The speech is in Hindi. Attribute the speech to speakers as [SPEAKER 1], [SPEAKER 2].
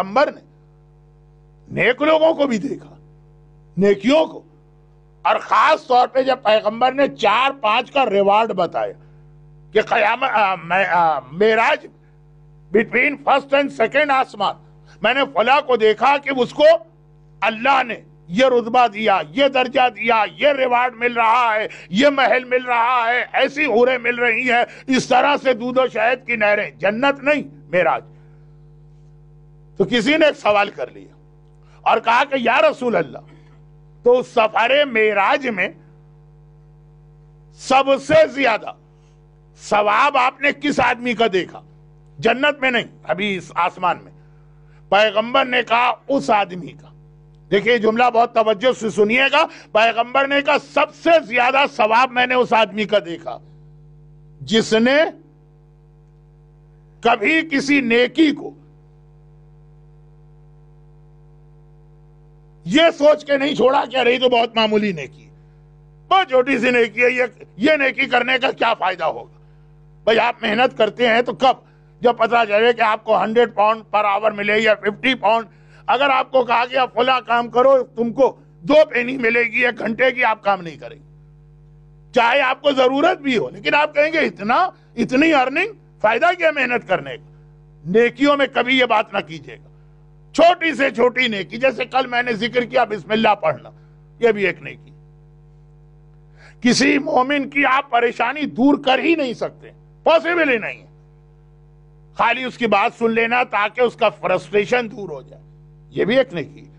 [SPEAKER 1] पैगंबर ने नेक लोगों को भी देखा नेकियों को और खास तौर पे जब पैगंबर ने चार पांच का रिवार्ड बताया कि मेराज बिटवीन फर्स्ट एंड सेकेंड आसमान मैंने फला को देखा कि उसको अल्लाह ने ये रुतबा दिया ये दर्जा दिया ये रिवार्ड मिल रहा है ये महल मिल रहा है ऐसी उरे मिल रही है इस तरह से दूध और शहद की नहरें जन्नत नहीं मेराज तो किसी ने एक सवाल कर लिया और कहा कि या रसूल अल्लाह तो सफरे मेराज में सबसे ज्यादा सवाब आपने किस आदमी का देखा जन्नत में नहीं अभी इस आसमान में पैगंबर ने कहा उस आदमी का देखिए जुमला बहुत तवज्जो से सुनिएगा पैगंबर ने कहा सबसे ज्यादा सवाब मैंने उस आदमी का देखा जिसने कभी किसी नेकी को ये सोच के नहीं छोड़ा क्या रही तो बहुत मामूली नेकी बहुत छोटी सी नेकी है ये ये नेकी करने का क्या फायदा होगा भाई आप मेहनत करते हैं तो कब जब पता चले कि आपको हंड्रेड पाउंड पर आवर मिले या फिफ्टी पाउंड अगर आपको कहा कि आप काम करो तुमको दो पेनी मिलेगी एक घंटे की आप काम नहीं करेंगे चाहे आपको जरूरत भी हो लेकिन आप कहेंगे इतना इतनी अर्निंग फायदा क्या मेहनत करने का नेकियों में कभी ये बात ना कीजिएगा छोटी से छोटी नेकी जैसे कल मैंने जिक्र किया बिस्मिल्लाह पढ़ना यह भी एक नेकी किसी मोमिन की आप परेशानी दूर कर ही नहीं सकते पॉसिबल ही नहीं है खाली उसकी बात सुन लेना ताकि उसका फ्रस्ट्रेशन दूर हो जाए यह भी एक नेकी